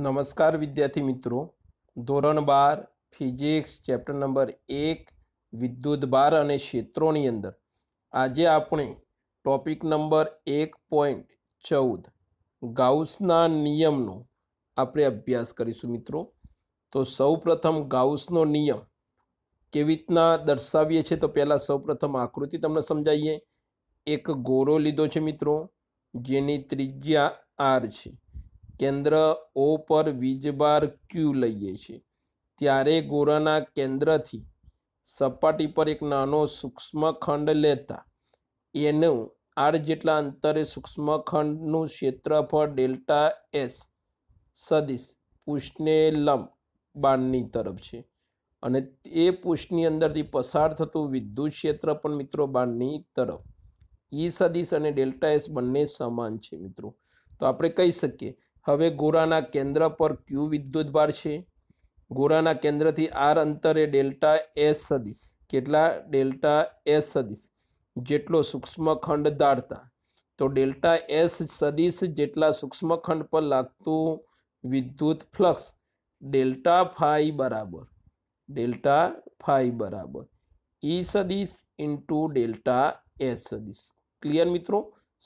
નમસ્કાર વિદ્યાર્થી મિત્રો ધોરણ બાર ફિઝિક્સ ચેપ્ટર નંબર એક વિદ્યુત બાર અને ક્ષેત્રોની અંદર આજે આપણે ટોપિક નંબર એક પોઈન્ટ ચૌદ ગાઉસના નિયમનો આપણે અભ્યાસ કરીશું મિત્રો તો સૌપ્રથમ ગાઉસનો નિયમ કેવી રીતના દર્શાવીએ છીએ તો પહેલાં સૌપ્રથમ આકૃતિ તમને સમજાવીએ એક ગોરો લીધો છે મિત્રો જેની ત્રિજ્યા આર છે કેન્દ્ર ઓ પર વીજબાર ક્યુ લઈએ છીએ ત્યારે ગોરાના કેન્દ્રથી સપાટી પર એક નાનો સૂક્ષ્મ ખંડ લેતા એનું આર જેટલા અંતરે સૂક્ષ્મ ખંડનું ક્ષેત્રફળ ડેલ્ટા એસ સદીશ પુષ્ટને લંબ બાણની તરફ છે અને એ પુષ્ટની અંદરથી પસાર થતું વિદ્યુત ક્ષેત્ર પણ મિત્રો બાણની તરફ ઈ સદિશ અને ડેલ્ટા એસ બંને સમાન છે મિત્રો તો આપણે કહી શકીએ હવે ગોરાના કેન્દ્ર પર ક્યુ વિદ્યુતભાર છે ગોરાના કેન્દ્રથી આર અંતરે ડેલ્ટા એસ સદીશ કેટલા ડેલ્ટા એસ સદીશ જેટલો સૂક્ષ્મ ખંડ દાળતા તો ડેલ્ટા એસ સદીશ જેટલા સૂક્ષ્મ ખંડ પર લાગતું વિદ્યુત ફ્લક્સ ડેલ્ટા ફાઈ બરાબર ડેલ્ટા ફાઈ બરાબર ઈ e સદીશ ઇન્ટુ ડેલ્ટા એસ સદીશ ક્લિયર મિત્રો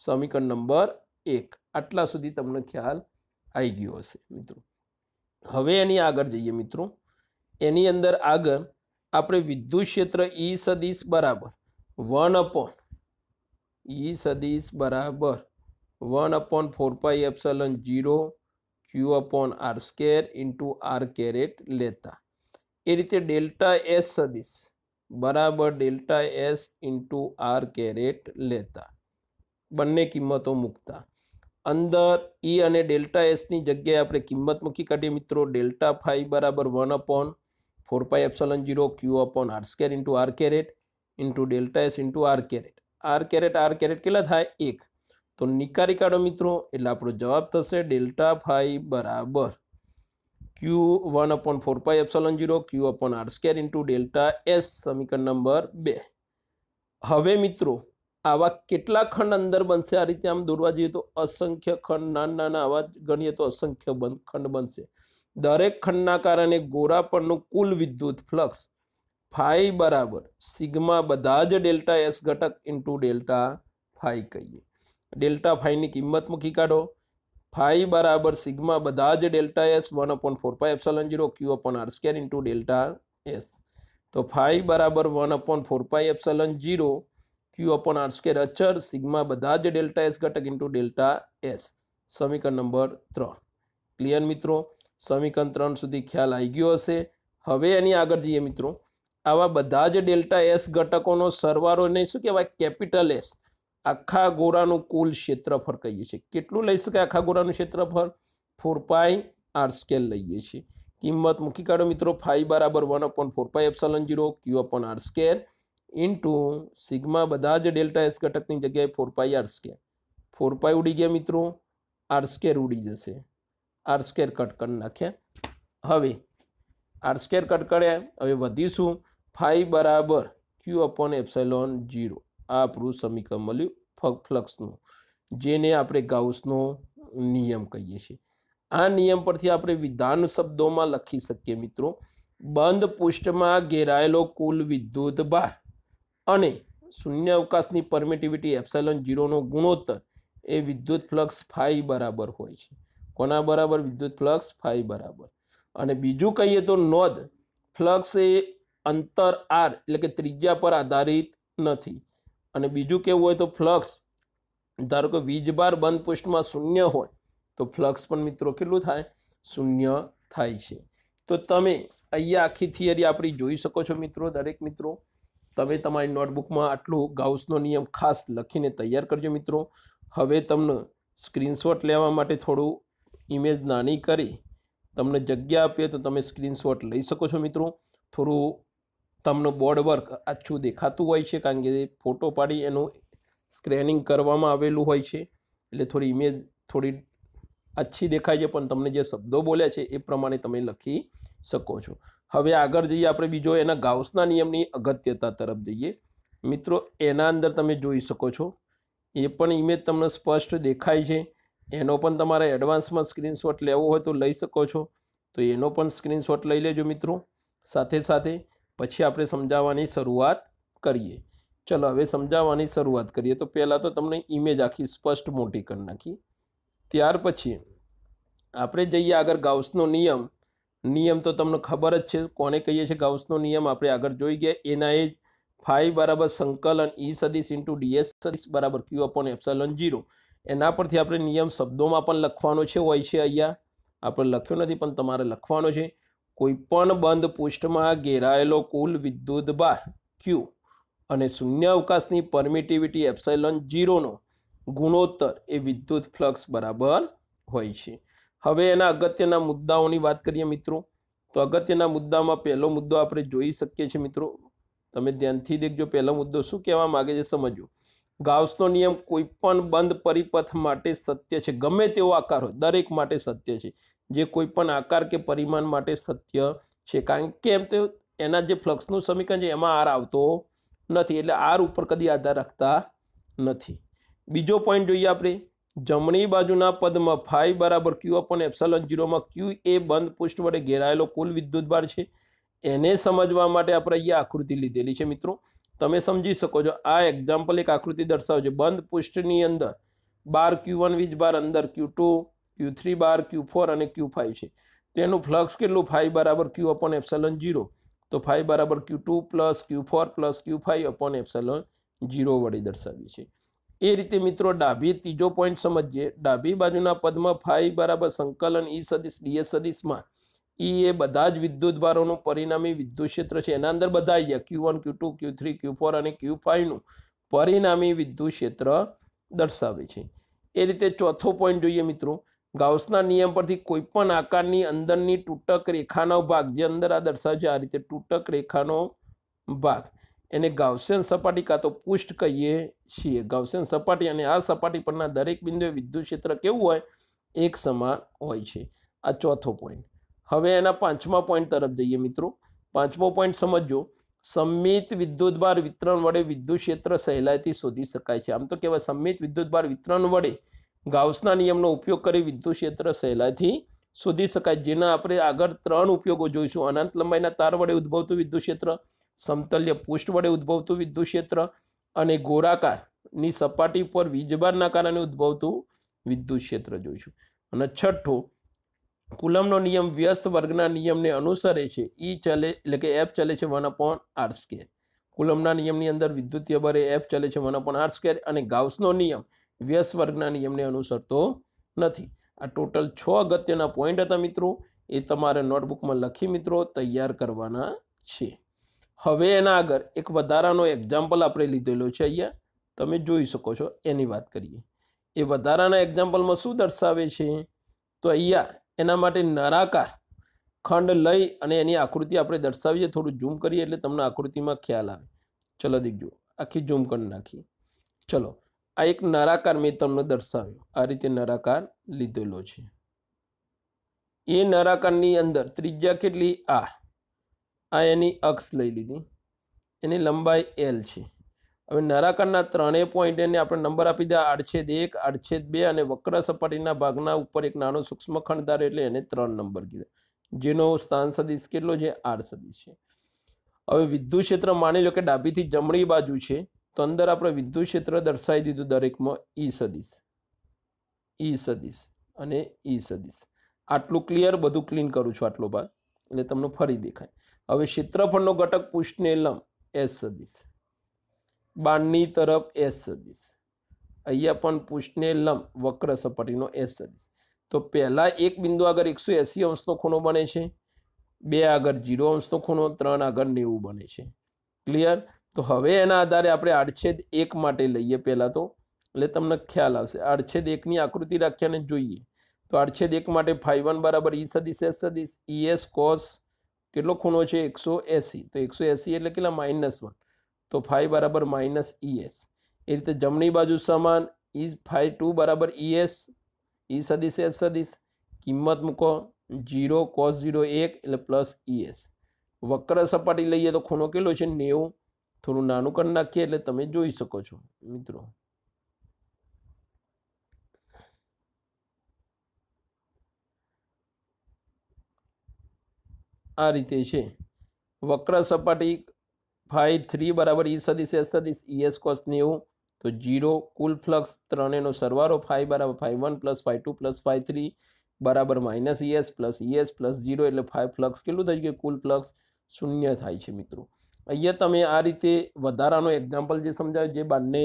સમીકરણ નંબર એક આટલા સુધી તમને ખ્યાલ आइगियोस मित्रों હવે એની અંદર આગળ જઈએ મિત્રો એની અંદર આગળ આપણે વિદ્યુત ક્ષેત્ર E સદિશ બરાબર 1 अपॉन E સદિશ બરાબર 1 upon 4 pi epsilon ロン0 q upon r² * r caret લેતા એ રીતે ડેલ્ટા s સદિશ બરાબર ડેલ્ટા s * r કેરેટ લેતા બનنے કિંમતો મુક્તા અંદર ઈ e અને ડેલ્ટા એસની જગ્યાએ આપણે કિંમત મૂકી કાઢીએ મિત્રો ડેલ્ટા ફાઈ બરાબર one upon four pi epsilon zero q upon r square into r caret into delta S into r caret r caret r caret કેટલા થાય એક તો નિકારી કાઢો મિત્રો એટલે આપણો જવાબ થશે ડેલ્ટા ફાઈ બરાબર q one upon four pi epsilon zero q upon r square into delta S સમીકરણ નંબર બે હવે મિત્રો આવા કેટલા ખંડ અંદર બનશે આ રીતે આમ દોરવા જઈએ તો અસંખ્ય ખંડ નાના નાના આવા ગણીએ તો અસંખ્ય ખંડ બનશે દરેક ખંડના કારણે ગોરાપણનું કુલ વિદ્યુત ફ્લક્સ ફાઈ બરાબર સિગ્મા બધા જ ડેલ્ટા એસ ઘટક ઇન્ટુ ડેલ્ટા ફાઈ કહીએ ડેલ્ટા ફાઈની કિંમત મૂકી કાઢો ફાઈ બરાબર સિગ્મા બધા જ delta S one upon four pi epsilon zero q upon r square into delta S તો ફાઈ બરાબર one upon four pi epsilon zero q upon r square અચર સિગ્મા બધા જ ડેલ્ટા એસ ઘટક into delta S સમીકરણ નંબર ત્રણ clear મિત્રો સમીકરણ ત્રણ સુધી ખ્યાલ આવી ગયો હશે હવે એની આગળ જઈએ મિત્રો આવા બધા જ ડેલ્ટા એસ ઘટકોનો સરવારો એને શું કહેવાય કેપિટલ એસ આખા ગોરાનું કુલ ક્ષેત્રફળ કહીએ છીએ કેટલું લઈ શકાય આખા ગોરાનું ક્ષેત્રફળ ફોર પાઈ આર સ્કેલ લઈએ છીએ કિંમત મૂકી કાઢો મિત્રો ફાઈ બરાબર one upon four pi epsilon zero q upon r square into sigma બધા જ ડેલ્ટા એસ ઘટકની જગ્યાએ four pi r square four pi ઉડી ગયા મિત્રો આર સ્કેર ઉડી જશે આર સ્કેર કટ કરી નાખ્યા હવે આર સ્કેર કટ કર્યા હવે વધીશું ફાઈ બરાબર ક્યુ અપોન એપ્સાઇલોન જીરો આ આપણું સમીકરણ મળ્યું ફ્લક્સનું જેને આપણે ગાઉસનો નિયમ કહીએ છીએ આ નિયમ પરથી આપણે વિધાન શબ્દોમાં લખી શકીએ મિત્રો બંધ પૃષ્ઠમાં ઘેરાયેલો કુલ વિદ્યુત ભાર અને શૂન્ય અવકાશની પરમિટિવિટી એપ્સાઇલોન જીરોનો ગુણોત્તર એ વિદ્યુત ફ્લક્સ ફાઈ બરાબર હોય છે કોના બરાબર વિદ્યુત ફ્લક્સ ફાઈ બરાબર અને બીજું કહીએ તો નોંધ ફ્લક્સ એ અંતર આર એટલે કે ત્રિજ્યા પર આધારિત નથી અને બીજું કેવું હોય તો ફ્લક્સ ધારો કે વીજબાર બંધ પૃષ્ઠમાં શૂન્ય હોય તો ફ્લક્સ પણ મિત્રો કેટલું થાય શૂન્ય થાય છે તો તમે અહીંયા આખી થિયરી આપણી જોઈ શકો છો મિત્રો દરેક મિત્રો તમે તમારી નોટબુકમાં આટલું ગાઉસનો નિયમ ખાસ લખીને તૈયાર કરજો મિત્રો હવે તમને સ્ક્રીનશોટ લેવા માટે થોડું ઇમેજ નાની કરી તમને જગ્યા આપીએ તો તમે સ્ક્રીનશોટ લઈ શકો છો મિત્રો થોડું તમને બોર્ડ વર્ક આછું દેખાતું હોય છે કારણ કે ફોટો પાડી એનું સ્ક્રેનિંગ કરવામાં આવેલું હોય છે એટલે થોડી ઇમેજ થોડી આછી દેખાય છે પણ તમને જે શબ્દો બોલ્યા છે એ પ્રમાણે તમે લખી શકો છો હવે આગળ જઈએ આપણે બીજો એના ગાઉસના નિયમની અગત્યતા તરફ જઈએ મિત્રો એના અંદર તમે જોઈ શકો છો એ પણ ઇમેજ તમને સ્પષ્ટ દેખાય છે એનો પણ તમારે એડવાન્સમાં સ્ક્રીનશોટ લેવો હોય તો લઈ શકો છો તો એનો પણ સ્ક્રીનશોટ લઈ લેજો મિત્રો સાથે સાથે પછી આપણે સમજાવવાની શરૂઆત કરીએ ચલો હવે સમજાવવાની શરૂઆત કરીએ તો પહેલાં તો તમને ઇમેજ આખી સ્પષ્ટ મોટી કરી નાખી ત્યાર પછી આપણે જઈએ આગળ ગાઉસનો નિયમ નિયમ તો તમને ખબર જ છે કોને કહીએ છીએ ગાઉસનો નિયમ આપણે આગળ જોઈ ગયા એના એ જ ફાઈ બરાબર સંકલન ઈ સદીશ ઇન્ટુ ડીએસ સદીસ બરાબર ક્યુ અપોન એપ્સલન જીરો એના પરથી આપણે નિયમ શબ્દોમાં પણ લખવાનો છે હોય છે અહીંયા આપણે લખ્યો નથી પણ તમારે લખવાનો છે કોઈપણ બંધ પૃષ્ઠમાં ઘેરાયેલો કુલ વિદ્યુત બાર ક્યુ અને શૂન્ય અવકાશની પરમિટિવિટી એપ્સાઇલોન જીરોનો ગુણોત્તર એ વિદ્યુત ફ્લક્સ બરાબર હોય છે હવે એના અગત્યના મુદ્દાઓની વાત કરીએ મિત્રો તો અગત્યના મુદ્દામાં પહેલો મુદ્દો આપણે જોઈ શકીએ છીએ મિત્રો તમે ધ્યાનથી દેખજો પહેલો મુદ્દો શું કહેવા માગે છે સમજો ગાઉસનો નિયમ કોઈ પણ બંધ પરિપથ માટે સત્ય છે ગમે તેવો આકાર હોય દરેક માટે સત્ય છે જે કોઈ પણ આકાર કે પરિમાણ માટે સત્ય છે કારણ કે એમ તો એના જે ફ્લક્સનું સમીકરણ છે એમાં આર આવતો નથી એટલે આર ઉપર કદી આધાર રાખતા નથી બીજો પોઈન્ટ જોઈએ આપણે જમણી બાજુના પદમાં ફાઈ બરાબર ક્યુ અપન એપ્સલન જીરોમાં ક્યુ એ બંધ પૃષ્ઠ વડે ઘેરાયેલો કુલ વિદ્યુતભાર છે એને સમજવા માટે આપણે અહીંયા આકૃતિ લીધેલી છે મિત્રો તમે સમજી શકો છો આ એક્ઝામ્પલ એક આકૃતિ દર્શાવજો બંધ પૃષ્ઠની અંદર બાર ક્યુ વન વીજ બાર અંદર ક્યુ ટુ ક્યુ થ્રી બાર ક્યુ ફોર અને ક્યુ ફાઈવ છે તેનું ફ્લક્સ કેટલું ફાઈ બરાબર ક્યુ અપન એપ્સલન જીરો તો ફાઈ બરાબર q two plus q four plus q five upon epsilon zero વડે દર્શાવીએ છે એ રીતે મિત્રો ડાભી ત્રીજો પોઈન્ટ સમજીએ ડાભી બાજુના પદમાં ફાઈ બરાબર સંકલન ઈ સદીશ ડીએસ સદીશમાં ઈ એ બધા જ વિદ્યુત ભારોનું પરિણામી વિદ્યુત ક્ષેત્ર છે એના અંદર બધા આવી ગયા q one q two q three q four અને ક્યુ ફાઈવનું પરિણામી વિદ્યુત ક્ષેત્ર દર્શાવે છે એ રીતે ચોથો પોઈન્ટ જોઈએ મિત્રો ગાઉસના નિયમ પરથી કોઈપણ આકારની અંદરની તૂટક રેખાનો ભાગ જે અંદર આ દર્શાવે છે આ રીતે તૂટક રેખાનો ભાગ એને ગાઉસિયન સપાટી કાં તો પુષ્ટ કહીએ છીએ ગાઉસિયન સપાટી અને આ સપાટી પરના દરેક બિંદુએ વિદ્યુત ક્ષેત્ર કેવું હોય એક સમાન હોય છે આ ચોથો પોઈન્ટ હવે એના પાંચમા પોઈન્ટ તરફ જઈએ મિત્રો પાંચમો પોઈન્ટ સમજો સંમિત વિદ્યુતભાર વિતરણ વડે વિદ્યુત ક્ષેત્ર સહેલાઈથી શોધી શકાય છે આમ તો કહેવાય સંમિત વિદ્યુતભાર વિતરણ વડે ગાઉસના નિયમનો ઉપયોગ કરી વિદ્યુત ક્ષેત્ર સહેલાઈથી શોધી શકાય જેના આપણે આગળ ત્રણ ઉપયોગો જોઈશું અનંત લંબાઈના તાર વડે ઉદ્ભવતું વિદ્યુત ક્ષેત્ર સમતલ્ય પુષ્ટ વડે ઉદ્ભવતું વિદ્યુત ક્ષેત્ર અને ગોરાકારની સપાટી પર વીજબારના કારણે ઉદ્ભવતું વિદ્યુત ક્ષેત્ર જોઈશું અને છઠ્ઠું કુલમનો નિયમ વ્યસ્ત વર્ગના નિયમને અનુસરે છે ઈ ચલે એટલે કે એફ ચલે છે વન અપોન આર સ્કેર કુલમના નિયમની અંદર વિદ્યુતીય બરે એફ ચલે છે વન અપોન આર સ્કેર અને ગાઉસનો નિયમ વ્યસ્ત વર્ગના નિયમને અનુસરતો નથી આ ટોટલ છ અગત્યના પોઈન્ટ હતા મિત્રો એ તમારે નોટબુકમાં લખી મિત્રો તૈયાર કરવાના છે હવે એના આગળ એક વધારાનો એક્ઝામ્પલ આપણે લીધેલો છે અહીંયા તમે જોઈ શકો છો એની વાત કરીએ એ વધારાના એક્ઝામ્પલમાં શું દર્શાવે છે તો અહીંયા એના માટે નરાકાર ખંડ લઈ અને એની આકૃતિ આપણે દર્શાવીએ થોડું ઝૂમ કરીએ એટલે તમને આકૃતિમાં ખ્યાલ આવે ચલો દીકજો આખી ઝૂમ કરી નાખીએ ચલો આ એક નરાકાર મેં તમને દર્શાવ્યો આ રીતે નરાકાર લીધેલો છે એ નરાકારની અંદર ત્રિજ્યા કેટલી આર આ એની અક્ષ લઈ લીધી એની લંબાઈ એલ છે હવે નરાકરના ત્રણેય પોઈન્ટ એને આપણે નંબર આપી દીધા આડછેદ એક આડછેદ બે અને વક્ર સપાટીના ભાગના ઉપર એક નાનો સૂક્ષ્મ ખંડદાર એટલે એને ત્રણ નંબર કીધા જેનો સ્થાન સદીશ કેટલો છે આર સદીશ છે હવે વિદ્યુત ક્ષેત્ર માની લો કે ડાબીથી જમણી બાજુ છે તો અંદર આપણે વિદ્યુત ક્ષેત્ર દર્શાવી દીધું દરેકમાં ઈ e સદીશ ઈ e સદીશ અને ઈ e સદીશ આટલું ક્લિયર બધું ક્લીન કરું છું આટલો ભાગ એટલે તમને ફરી દેખાય હવે ક્ષેત્રફળનો ઘટક પુષ્ટને લંબ એસ સદીશ બાણની તરફ એસ સદીશ અહીંયા પણ પુષ્ટને લંબ વક્ર સપાટીનો એસ સદીશ તો પહેલાં એક બિંદુ આગળ એકસો એંસી અંશનો ખૂણો બને છે બે આગળ જીરો અંશનો ખૂણો ત્રણ આગળ નેવું બને છે ક્લિયર તો હવે એના આધારે આપણે આડછેદ એક માટે લઈએ પહેલાં તો એટલે તમને ખ્યાલ આવશે આડછેદ એકની આકૃતિ રાખ્યાને જોઈએ તો આડછેદ એક માટે ફાઈ વન બરાબર ઈ સદીશ એસ ઈ એસ કોસ કેટલો ખૂણો છે એકસો એસી તો એકસો એસી એટલે કેટલા માઇનસ વન તો ફાઈ બરાબર માઇનસ ઈ એસ એ રીતે જમણી બાજુ સમાન ઈ ફાઈ ટુ બરાબર ઈ એસ ઈ સદીશ એસ સદીસ કિંમત મૂકો જીરો કોસ જીરો એક એટલે પ્લસ ઈ એસ વક્ર સપાટી લઈએ તો ખૂણો કેટલો છે નેવું થોડું નાનું કરી નાખીએ એટલે તમે જોઈ શકો છો મિત્રો આ રીતે છે વક્ર સપાટી ફાઈ થ્રી બરાબર ઈ સદીસ એસ સદીશ ઈએસ કોસ નેવું તો જીરો કુલ ફ્લક્સ ત્રણેનો સરવારો ફાઈ બરાબર phi one plus phi two plus phi three બરાબર minus ES plus ES plus zero એટલે ફાઈ ફ્લક્સ કેટલું થઈ ગયું કુલ ફ્લક્સ શૂન્ય થાય છે મિત્રો અહીંયા તમે આ રીતે વધારાનો એક્ઝામ્પલ જે સમજાવ્યો જે બંને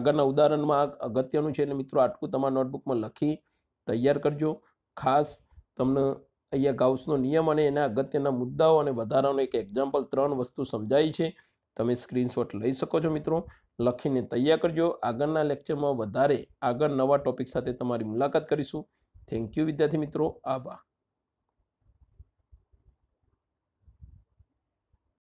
આગળના ઉદાહરણમાં અગત્યનું છે એટલે મિત્રો આટલું તમારા નોટબુકમાં લખી તૈયાર કરજો ખાસ તમને અહીંયા ગાઉસનો નિયમ અને એના અગત્યના મુદ્દાઓ અને વધારાનો એક એક્ઝામ્પલ ત્રણ વસ્તુ સમજાઈ છે તમે સ્ક્રીનશોટ લઈ શકો છો મિત્રો લખીને તૈયાર કરજો આગળના લેક્ચરમાં વધારે આગળ નવા ટોપિક સાથે તમારી મુલાકાત કરીશું થેન્ક યુ વિદ્યાર્થી મિત્રો આભાર